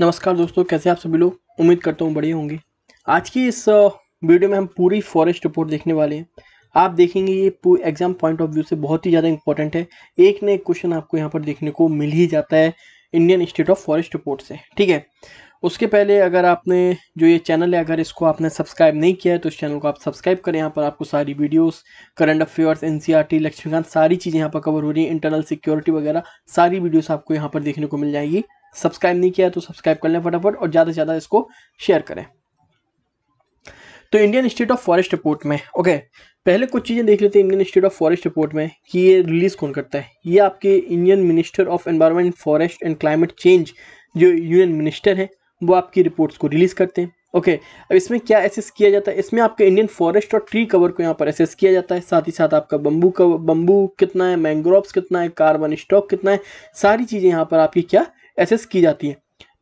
नमस्कार दोस्तों कैसे आप सभी लोग उम्मीद करता हूँ बढ़िया होंगे आज की इस वीडियो में हम पूरी फॉरेस्ट रिपोर्ट देखने वाले हैं आप देखेंगे ये एग्जाम पॉइंट ऑफ व्यू से बहुत ही ज़्यादा इंपॉर्टेंट है एक ना एक क्वेश्चन आपको यहाँ पर देखने को मिल ही जाता है Indian institute of forest report से ठीक है उसके पहले अगर आपने जो ये चैनल है अगर इसको आपने सब्सक्राइब नहीं किया है तो इस चैनल को आप सब्सक्राइब करें यहाँ पर आपको सारी videos current affairs NCERT Laxmikanth सारी चीज़ें यहाँ पर कवर हो रही है इंटरनल सिक्योरिटी वगैरह सारी वीडियोस आपको यहाँ पर देखने को मिल जाएगी सब्सक्राइब नहीं किया है तो सब्सक्राइब कर लें फटाफट और ज़्यादा से ज़्यादा इसको शेयर करें तो Indian institute of forest report में ओके पहले कुछ चीज़ें देख लेते हैं Indian institute of forest report में कि ये रिलीज़ कौन करता है ये आपके Indian minister of environment forest and climate change जो यूनियन मिनिस्टर हैं वो आपकी रिपोर्ट्स को रिलीज़ करते हैं ओके okay, अब इसमें क्या एसेस किया जाता है इसमें आपके इंडियन फॉरेस्ट और ट्री कवर को यहाँ पर एसेस किया जाता है साथ ही साथ आपका बम्बू का बम्बू कितना है मैंग्रोव्स कितना है कार्बन स्टॉक कितना है सारी चीज़ें यहाँ पर आपकी क्या एसेस की जाती है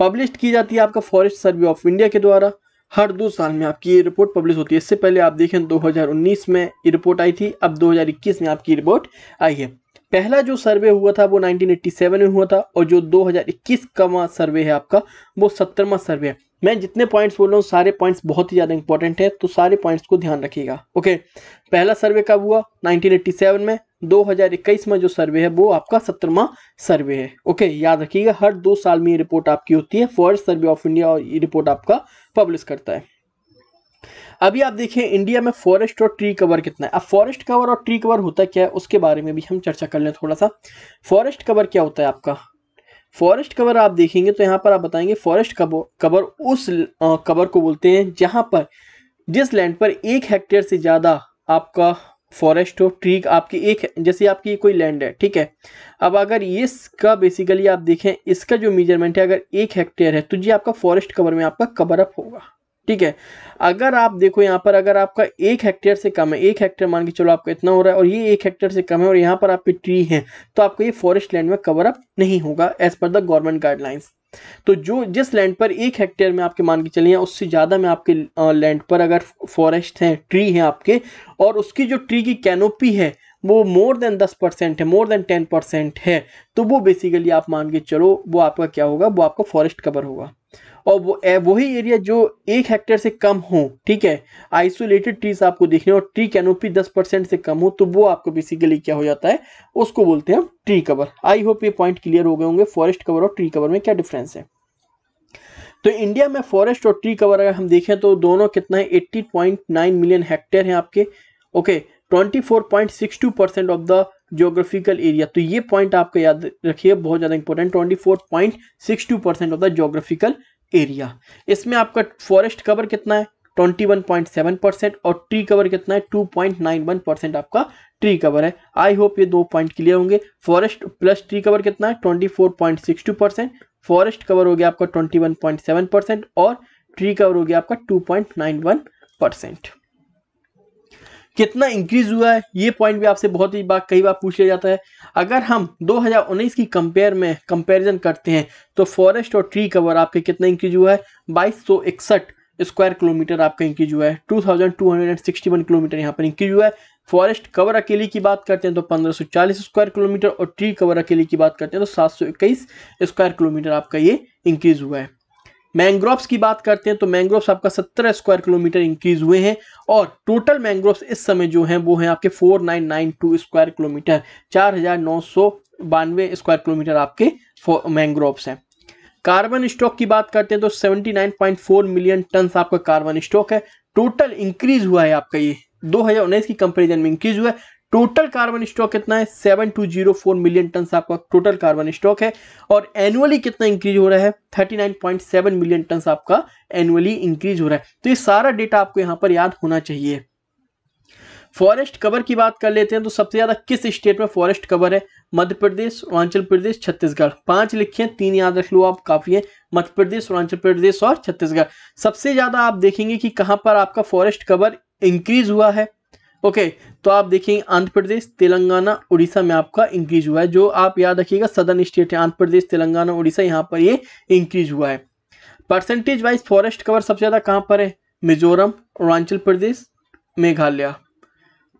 पब्लिश की जाती है आपका फॉरेस्ट सर्वे ऑफ इंडिया के द्वारा हर दो साल में आपकी ये रिपोर्ट पब्लिश होती है इससे पहले आप देखें 2019 में ये रिपोर्ट आई थी अब 2021 में आपकी रिपोर्ट आई है पहला जो सर्वे हुआ था वो 1987 में हुआ था और जो 2021 का सर्वे है आपका वो सत्तरवा सर्वे है मैं जितने पॉइंट्स बोल रहा हूँ सारे पॉइंट्स बहुत ही ज़्यादा इंपॉर्टेंट है तो सारे पॉइंट्स को ध्यान रखिएगा ओके पहला सर्वे कब हुआ 1987 में 2021 में जो सर्वे है वो आपका सत्रहवा सर्वे है ओके याद रखिएगा हर दो साल में ये रिपोर्ट आपकी होती है फॉरेस्ट सर्वे ऑफ इंडिया और ये रिपोर्ट आपका पब्लिश करता है अभी आप देखें इंडिया में फॉरेस्ट और ट्री कवर कितना है अब फॉरेस्ट कवर और ट्री कवर होता क्या है उसके बारे में भी हम चर्चा कर लें थोड़ा सा फॉरेस्ट कवर क्या होता है आपका फॉरेस्ट कवर आप देखेंगे तो यहाँ पर आप बताएंगे फॉरेस्ट कवर उस कवर को बोलते हैं जहाँ पर जिस लैंड पर एक हेक्टेयर से ज़्यादा आपका फॉरेस्ट हो ट्री आपकी एक जैसे आपकी कोई लैंड है ठीक है अब अगर इसका बेसिकली आप देखें इसका जो मेजरमेंट है अगर एक हेक्टेयर है तो जी आपका फॉरेस्ट कवर में आपका कवर अप होगा ठीक है अगर आप देखो यहाँ पर अगर आपका एक हेक्टेयर से कम है एक हेक्टेयर मान के चलो आपका इतना हो रहा है और ये एक हेक्टेयर से कम है और यहाँ पर आपके ट्री हैं तो आपको ये फॉरेस्ट लैंड में कवर अप नहीं होगा as per the government guidelines तो जो जिस लैंड पर एक हेक्टेयर में आपके मान के चलिए उससे ज़्यादा में आपके लैंड पर अगर फॉरेस्ट हैं ट्री हैं आपके और उसकी जो ट्री की कैनोपी है वो मोर देन दस परसेंट है मोर देन टेन परसेंट है तो वो बेसिकली आप मान के चलो वो आपका क्या होगा वो आपका फॉरेस्ट कवर होगा और वो वही एरिया जो एक हेक्टेयर से कम हो ठीक है आइसोलेटेड ट्रीज आपको देखने और ट्री कैनोपी दस परसेंट से कम हो तो वो आपको बेसिकली क्या हो जाता है उसको बोलते हैं ट्री कवर आई होप ये पॉइंट क्लियर हो गए होंगे फॉरेस्ट कवर और ट्री कवर में क्या डिफरेंस है तो इंडिया में फॉरेस्ट और ट्री कवर अगर हम देखें तो दोनों कितना है एट्टी मिलियन हेक्टेयर है आपके okay 24.62 percent of the geographical area तो ये पॉइंट आपको याद रखिए बहुत ज़्यादा important 24.62 percent of the geographical area इसमें आपका फॉरेस्ट कवर कितना है 21.7 परसेंट और ट्री कवर कितना है 2.91 परसेंट आपका ट्री कवर है आई होप ये दो पॉइंट क्लियर होंगे फॉरेस्ट प्लस ट्री कवर कितना है 24.62 परसेंट फॉरेस्ट कवर हो गया आपका 21.7 परसेंट और ट्री कवर हो गया आपका 2.91 परसेंट कितना इंक्रीज हुआ है ये पॉइंट भी आपसे बहुत ही बार कई बार पूछ लिया जाता है अगर हम 2019 की कंपेयर में कंपैरिजन करते हैं तो फॉरेस्ट और ट्री कवर आपके कितना इंक्रीज हुआ है बाईस स्क्वायर किलोमीटर आपका इंक्रीज हुआ है 2261 किलोमीटर यहाँ पर इंक्रीज हुआ है फॉरेस्ट कवर अकेले की बात करते हैं तो 1540 स्क्वायर किलोमीटर और ट्री कवर अकेले की बात करते हैं तो सात स्क्वायर किलोमीटर आपका ये इंक्रीज हुआ है मैंग्रोव्स की बात करते हैं तो मैंग्रोव्स आपका 17 स्क्वायर किलोमीटर इंक्रीज हुए हैं और टोटल मैंग्रोव्स इस समय जो हैं वो हैं आपके 4992 स्क्वायर किलोमीटर चार हजार स्क्वायर किलोमीटर आपके मैंग्रोव्स हैं कार्बन स्टॉक की बात करते हैं तो 79.4 मिलियन टन आपका कार्बन स्टॉक है टोटल इंक्रीज हुआ है आपका ये दो की कंपेरिजन में इंक्रीज हुआ है टोटल कार्बन स्टॉक कितना है seven two zero four million ton आपका टोटल कार्बन स्टॉक है और एनुअली कितना इंक्रीज हो रहा है thirty nine point seven million ton आपका एनुअली इंक्रीज हो रहा है तो ये सारा डेटा आपको यहाँ पर याद होना चाहिए फॉरेस्ट कवर की बात कर लेते हैं तो सबसे ज़्यादा किस स्टेट में फॉरेस्ट कवर है मध्य प्रदेश अरुणाचल प्रदेश छत्तीसगढ़ पांच लिखे हैं तीन याद रख लो आप काफ़ी है मध्य प्रदेश अरुणाचल प्रदेश और छत्तीसगढ़ सबसे ज़्यादा आप देखेंगे कि कहाँ पर आपका फॉरेस्ट कवर इंक्रीज हुआ है ओके तो आप देखेंगे आंध्र प्रदेश तेलंगाना उड़ीसा में आपका इंक्रीज हुआ है जो आप याद रखिएगा सदर्न स्टेट है आंध्र प्रदेश तेलंगाना उड़ीसा यहाँ पर ये इंक्रीज हुआ है परसेंटेज वाइज फॉरेस्ट कवर सबसे ज़्यादा कहाँ पर है मिजोरम अरुणाचल प्रदेश मेघालय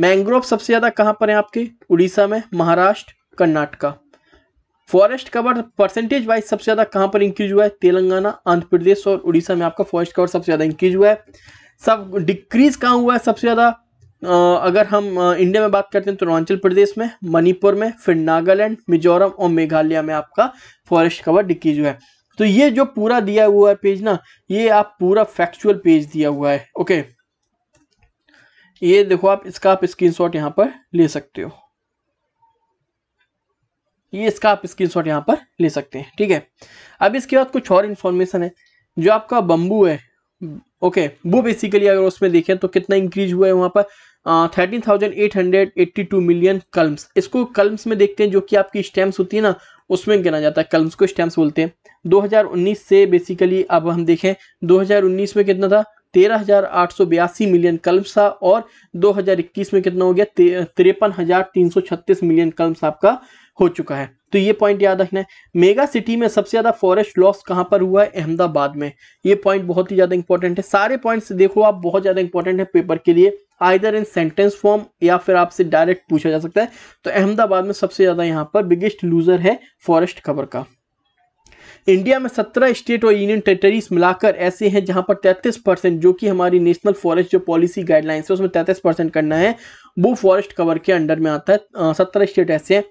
मैंग्रोव सबसे ज़्यादा कहाँ पर है आपके उड़ीसा में Maharashtra Karnataka forest cover percentage wise सबसे ज़्यादा कहाँ पर इंक्रीज हुआ है तेलंगाना आंध्र प्रदेश और उड़ीसा में आपका फॉरेस्ट कवर सबसे ज़्यादा इंक्रीज हुआ है सब डिक्रीज कहाँ हुआ है सबसे ज़्यादा अगर हम इंडिया में बात करते हैं तो अरुणाचल प्रदेश में मणिपुर में फिर नागालैंड मिजोरम और मेघालय में आपका फॉरेस्ट कवर डिक्रीज हुआ है तो ये जो पूरा दिया हुआ है पेज ना ये आप पूरा फैक्चुअल पेज दिया हुआ है ओके ये देखो आप इसका आप स्क्रीनशॉट यहां पर ले सकते हो ये इसका आप स्क्रीनशॉट यहाँ पर ले सकते हैं ठीक है अब इसके बाद कुछ और इन्फॉर्मेशन है जो आपका बंबू है ओके वो बेसिकली अगर उसमें देखें तो कितना इंक्रीज हुआ है वहां पर thirteen thousand eight hundred eighty two million columns इसको कलम्स में देखते हैं जो कि आपकी स्टैम्प्स होती है ना उसमें गिना जाता है कलम्स को स्टैम्प्स बोलते हैं 2019 से बेसिकली अब हम देखें 2019 में कितना था तेरह हजार आठ सौ बयासी मिलियन कलम्स था और 2021 में कितना हो गया तिरपन हजार तीन सौ छत्तीस मिलियन कलम्स आपका हो चुका है तो ये पॉइंट याद रखना है मेगा सिटी में सबसे ज़्यादा फॉरेस्ट लॉस कहां पर हुआ है अहमदाबाद में ये पॉइंट बहुत ही ज़्यादा इंपॉर्टेंट है सारे पॉइंट्स देखो आप बहुत ज़्यादा इंपॉर्टेंट है पेपर के लिए आइदर इन सेंटेंस फॉर्म या फिर आपसे डायरेक्ट पूछा जा सकता है तो अहमदाबाद में सबसे ज़्यादा यहाँ पर बिगेस्ट लूजर है फॉरेस्ट कवर का इंडिया में 17 स्टेट और यूनियन टेरिटरीज मिलाकर ऐसे हैं जहां पर 33 परसेंट जो कि हमारी नेशनल फॉरेस्ट जो पॉलिसी गाइडलाइंस है उसमें 33 परसेंट करना है वो फॉरेस्ट कवर के अंडर में आता है सत्रह स्टेट ऐसे हैं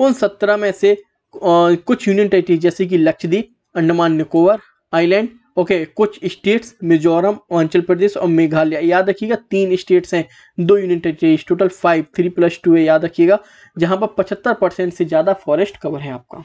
उन सत्रह में से कुछ यूनियन टेरिटरी जैसे कि लक्षद्वीप अंडमान निकोबार आइलैंड ओके कुछ स्टेट्स मिजोरम अरुणाचल प्रदेश और मेघालय याद रखिएगा तीन स्टेट्स हैं दो union territories total five three plus two है याद रखिएगा जहां पर पचहत्तर परसेंट से ज़्यादा फॉरेस्ट कवर है आपका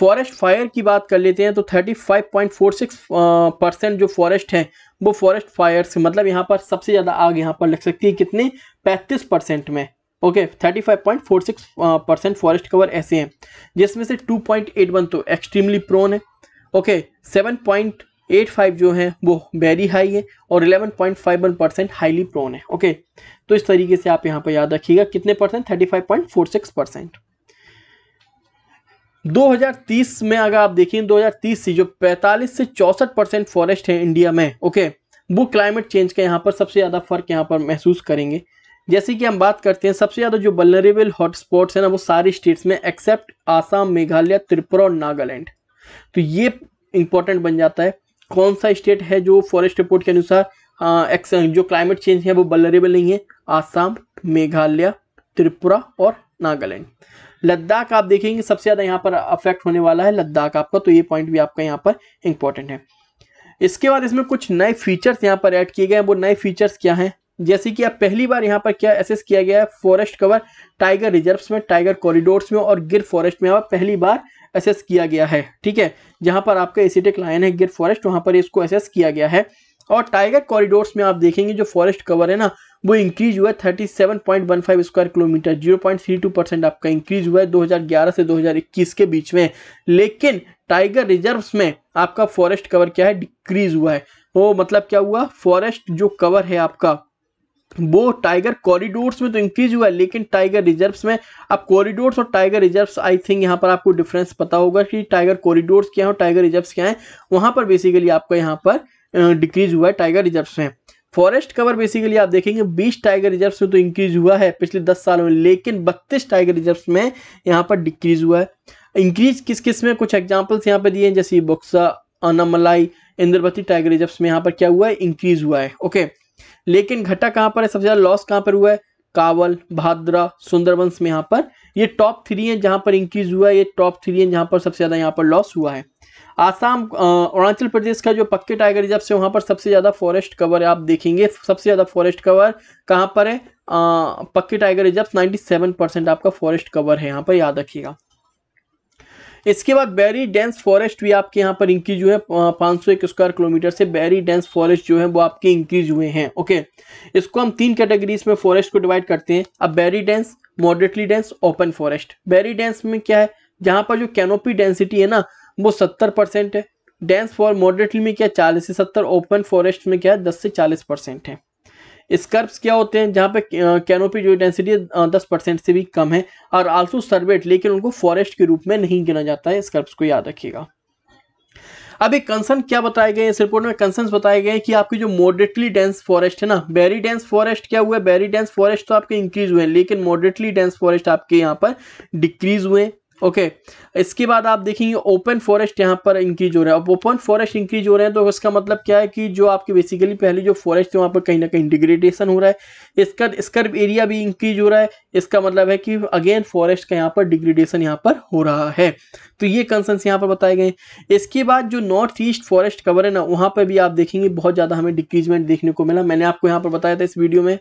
फॉरेस्ट फायर की बात कर लेते हैं तो 35.46 परसेंट जो फॉरेस्ट हैं वो फॉरेस्ट फायर मतलब यहाँ पर सबसे ज़्यादा आग यहाँ पर लग सकती है कितने 35 परसेंट में ओके 35.46 परसेंट फॉरेस्ट कवर ऐसे हैं जिसमें से 2.81 तो एक्सट्रीमली प्रोन है ओके okay, 7.85 जो है वो वेरी हाई है और 11.51 परसेंट हाईली प्रोन है ओके okay, तो इस तरीके से आप यहाँ पर याद रखिएगा कितने परसेंट 35.46 परसेंट 2030 में अगर आप देखें 2030 से जो 45 से 64 परसेंट फॉरेस्ट है इंडिया में ओके okay, वो क्लाइमेट चेंज का यहाँ पर सबसे ज़्यादा फर्क यहाँ पर महसूस करेंगे जैसे कि हम बात करते हैं सबसे ज़्यादा जो बलरेबल हॉटस्पॉट्स हैं ना वो सारे स्टेट्स में एक्सेप्ट आसाम मेघालय त्रिपुरा और नागालैंड तो ये इंपॉर्टेंट बन जाता है कौन सा स्टेट है जो फॉरेस्ट रिपोर्ट के अनुसार जो क्लाइमेट चेंज है वो बलरेबल नहीं है आसाम मेघालय त्रिपुरा और नागालैंड लद्दाख आप देखेंगे सबसे ज़्यादा यहाँ पर अफेक्ट होने वाला है लद्दाख आपका तो ये पॉइंट भी आपका यहाँ पर इंपॉर्टेंट है इसके बाद इसमें कुछ नए फीचर्स यहाँ पर ऐड किए गए हैं वो नए फीचर्स क्या हैं जैसे कि आप पहली बार यहाँ पर क्या एसेस किया गया है फॉरेस्ट कवर टाइगर रिजर्व्स में टाइगर कॉरिडोर्स में और गिर फॉरेस्ट में यहाँ पहली बार एसेस किया गया है ठीक है जहाँ पर आपका एसिटिक लाइन e है गिर फॉरेस्ट वहाँ पर इसको एसेस किया गया है और टाइगर कॉरिडोर्स में आप देखेंगे जो फॉरेस्ट कवर है ना वो इंक्रीज हुआ है thirty seven point one five square kilometre zero point three two percent आपका इंक्रीज हुआ है दो हज़ार ग्यारह से दो हज़ार इक्कीस के बीच में लेकिन टाइगर रिजर्व्स में आपका फॉरेस्ट कवर क्या है डिक्रीज हुआ है वो मतलब क्या हुआ फॉरेस्ट जो कवर है आपका वो टाइगर कॉरिडोर्स में तो इंक्रीज हुआ है लेकिन टाइगर रिजर्व्स में अब कॉरिडोर्स और टाइगर रिजर्व्स आई थिंक यहाँ पर आपको डिफरेंस पता होगा कि टाइगर कॉरिडोर्स क्या है और टाइगर रिजर्व्स क्या है वहाँ पर बेसिकली आपका यहाँ पर डिक्रीज हुआ है टाइगर रिजर्व्स में फॉरेस्ट कवर बेसिकली आप देखेंगे 20 टाइगर रिजर्व्स में तो इंक्रीज हुआ है पिछले 10 सालों में लेकिन 32 टाइगर रिजर्व्स में यहाँ पर डिक्रीज हुआ है इंक्रीज किस किस में कुछ एग्जांपल्स यहाँ पर दिए हैं जैसे बक्सा अनामलाई इंद्रवती टाइगर रिजर्व्स में यहाँ पर क्या हुआ है इंक्रीज हुआ है ओके okay. लेकिन घटा कहाँ पर है सबसे ज़्यादा लॉस कहाँ पर हुआ है कावल भाद्रा सुंदरवंश में यहाँ पर ये टॉप थ्री है जहाँ पर इंक्रीज हुआ है ये टॉप थ्री है जहाँ पर सबसे ज़्यादा यहाँ पर लॉस हुआ है आसाम अरुणाचल प्रदेश का जो पक्के टाइगर रिजर्व से वहाँ पर सबसे ज़्यादा फॉरेस्ट कवर है आप देखेंगे सबसे ज़्यादा फॉरेस्ट कवर कहाँ पर है आ, पक्के टाइगर रिजर्व 97 परसेंट आपका फॉरेस्ट कवर है यहाँ पर याद रखिएगा इसके बाद बेरी डेंस फॉरेस्ट भी आपके यहाँ पर इंक्रीज हुए हैं पाँच सौ स्क्वायर किलोमीटर से बेरी डेंस फॉरेस्ट जो है वो आपके इंक्रीज हुए हैं ओके इसको हम तीन कैटेगरीज में फॉरेस्ट को डिवाइड करते हैं अब very dense moderately dense open forest very dense में क्या है जहाँ पर जो कैनोपी डेंसिटी है ना वो सत्तर परसेंट है डेंस फॉर मॉडरेटली में क्या चालीस से सत्तर ओपन फॉरेस्ट में क्या है दस से चालीस परसेंट है स्कर्ब्स क्या होते हैं जहाँ पे कैनोपी जो डेंसिटी दस परसेंट से भी कम है और आल्सो सर्वेट लेकिन उनको फॉरेस्ट के रूप में नहीं गिना जाता है स्कर्ब्स को याद रखिएगा अब एक कंसर्न क्या बताए गए इस रिपोर्ट में कंसर्न बताए गए कि आपके जो मॉडरेटली डेंस फॉरेस्ट है ना बेरी डेंस फॉरेस्ट क्या हुआ है बेरी डेंस फॉरेस्ट तो आपके इंक्रीज हुए हैं लेकिन मॉडरेटली डेंस फॉरेस्ट आपके यहाँ पर डिक्रीज हुए ओके okay. इसके बाद आप देखेंगे ओपन फॉरेस्ट यहाँ पर इंक्रीज हो रहा है अब ओपन फॉरेस्ट इंक्रीज हो रहे हैं तो इसका मतलब क्या है कि जो आपके बेसिकली पहले जो फॉरेस्ट थे वहाँ पर कहीं ना कहीं डिग्रेडेशन हो रहा है इसका स्कर्ब एरिया भी इंक्रीज हो रहा है इसका मतलब है कि अगेन फॉरेस्ट का यहाँ पर डिग्रेडेशन यहाँ पर हो रहा है तो ये कंसर्स यहाँ पर बताए गए इसके बाद जो नॉर्थ ईस्ट फॉरेस्ट कवर है ना वहाँ पर भी आप देखेंगे बहुत ज़्यादा हमें डिक्रीजमेंट देखने को मिला मैंने आपको यहाँ पर बताया था इस वीडियो में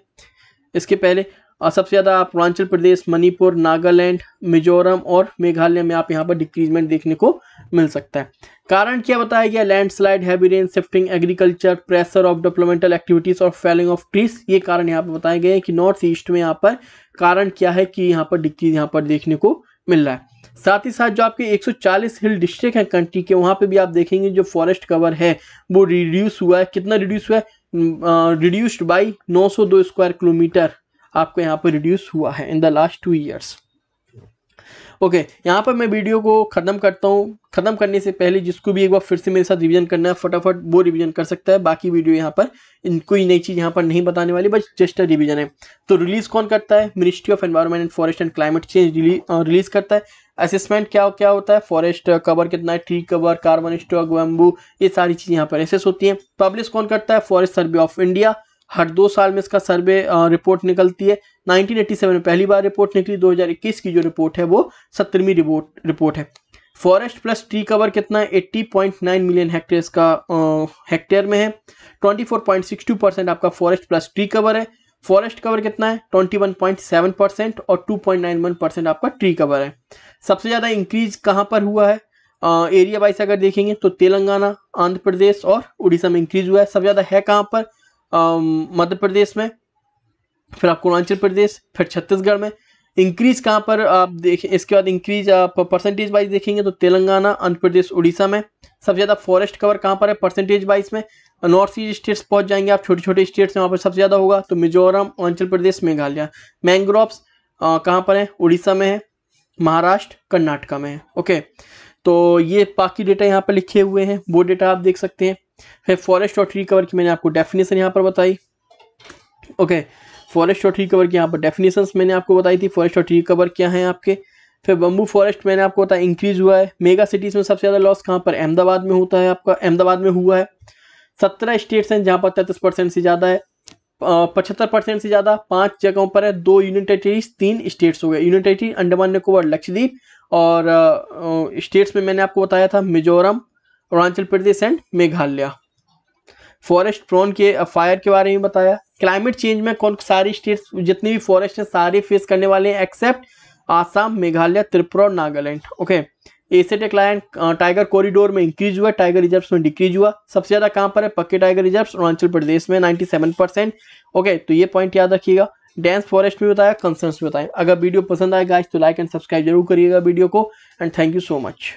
इसके पहले और सबसे ज़्यादा आप अरुणाचल प्रदेश मणिपुर नागालैंड मिजोरम और मेघालय में आप यहाँ पर डिक्रीजमेंट देखने को मिल सकता है कारण क्या बताया गया landslide heavy rain shifting agriculture pressure of developmental activities और फेलिंग ऑफ ट्रीज ये कारण यहाँ पर बताए गए हैं कि नॉर्थ ईस्ट में यहाँ पर कारण क्या है कि यहाँ पर डिक्रीज यहाँ पर देखने को मिल रहा है साथ ही साथ जो आपके 140 हिल डिस्ट्रिक्ट हैं कंट्री के वहाँ पे भी आप देखेंगे जो फॉरेस्ट कवर है वो रिड्यूस हुआ है कितना रिड्यूस हुआ है रिड्यूस्ड बाई 902 स्क्वायर किलोमीटर आपको यहाँ पर रिड्यूस हुआ है in the last two years okay okay, यहाँ पर मैं वीडियो को ख़त्म करता हूँ ख़त्म करने से पहले जिसको भी एक बार फिर से मेरे साथ रिवीजन करना है फटाफट वो रिवीजन कर सकता है बाकी वीडियो यहाँ पर कोई नई चीज़ यहाँ पर नहीं बताने वाली बस जस्ट अ रिवीजन है तो रिलीज़ कौन करता है ministry of environment and forest and climate change release करता है असेसमेंट क्या क्या होता है फॉरेस्ट कवर कितना है tree cover carbon stock bamboo ये सारी चीज़ यहाँ पर एसेस होती हैं पब्लिश कौन करता है फॉरेस्ट सर्वे ऑफ इंडिया हर दो साल में इसका सर्वे रिपोर्ट निकलती है 1987 में पहली बार रिपोर्ट निकली 2021 की जो रिपोर्ट है वो सत्तरवीं रिपोर्ट रिपोर्ट है फॉरेस्ट प्लस ट्री कवर कितना है 80.9 मिलियन हेक्टेयर का हेक्टेयर में है 24.62 परसेंट आपका फॉरेस्ट प्लस ट्री कवर है फॉरेस्ट कवर कितना है 21.7 परसेंट और 2.91 परसेंट आपका ट्री कवर है सबसे ज़्यादा इंक्रीज कहाँ पर हुआ है एरिया वाइज अगर देखेंगे तो तेलंगाना आंध्र प्रदेश और उड़ीसा में इंक्रीज हुआ है सबसे ज़्यादा है कहाँ पर मध्य प्रदेश में फिर आपको अरुणाचल प्रदेश फिर छत्तीसगढ़ में इंक्रीज कहाँ पर आप देखें इसके बाद इंक्रीज आप परसेंटेज वाइज देखेंगे तो तेलंगाना आंध्र प्रदेश उड़ीसा में सबसे ज़्यादा फॉरेस्ट कवर कहाँ पर है परसेंटेज वाइज में नॉर्थ ईस्ट स्टेट्स पहुँच जाएंगे आप छोटे छोटे स्टेट्स में वहाँ पर सबसे ज़्यादा होगा तो मिजोरम अरुणाचल प्रदेश मेघालय मैंग्रोव्स कहाँ पर है उड़ीसा में है महाराष्ट्र कर्नाटका में है ओके तो ये बाकी डेटा यहाँ पर लिखे हुए हैं वो डेटा आप देख सकते हैं फिर फॉरेस्ट और ट्री कवर की मैंने आपको डेफिनेशन यहाँ पर बताई ओके फॉरेस्ट और ट्री कवर की यहाँ पर डेफिनेशन मैंने आपको बताई थी फॉरेस्ट और ट्री कवर क्या है आपके फिर बम्बू फॉरेस्ट मैंने आपको बताया इंक्रीज हुआ है मेगा सिटीज़ में सबसे ज़्यादा लॉस कहाँ पर अहमदाबाद में होता है आपका अहमदाबाद में हुआ है सत्रह स्टेट्स हैं जहाँ पर तैंतीस परसेंट से ज़्यादा है पचहत्तर परसेंट से ज़्यादा पांच जगहों पर है दो यूनियन टेरिटरीज तीन स्टेट्स हो गए यूनियन टेरिटरी अंडमान निकोबार लक्षद्वीप और स्टेट्स में मैंने आपको बताया था Mizoram Arunachal Pradesh and Meghalaya forest prone के फायर के बारे में बताया क्लाइमेट चेंज में कौन सारी स्टेट्स जितनी भी फॉरेस्ट हैं सारे फेस करने वाले हैं एक्सेप्ट आसाम मेघालय त्रिपुरा और नागालैंड ओके एसे क्लाइंट टाइगर कॉरिडोर में इंक्रीज हुआ टाइगर रिजर्व्स में डिक्रीज हुआ सबसे ज्यादा कहाँ पर है पक्के टाइगर रिजर्व्स अरुणाचल प्रदेश में सेवन परसेंट ओके तो ये पॉइंट याद रखिएगा डेंस फॉरेस्ट में बताया कंसर्न्स में बताएं अगर वीडियो पसंद आए गाइस तो लाइक एंड सब्सक्राइब जरूर करिएगा वीडियो को and thank you so much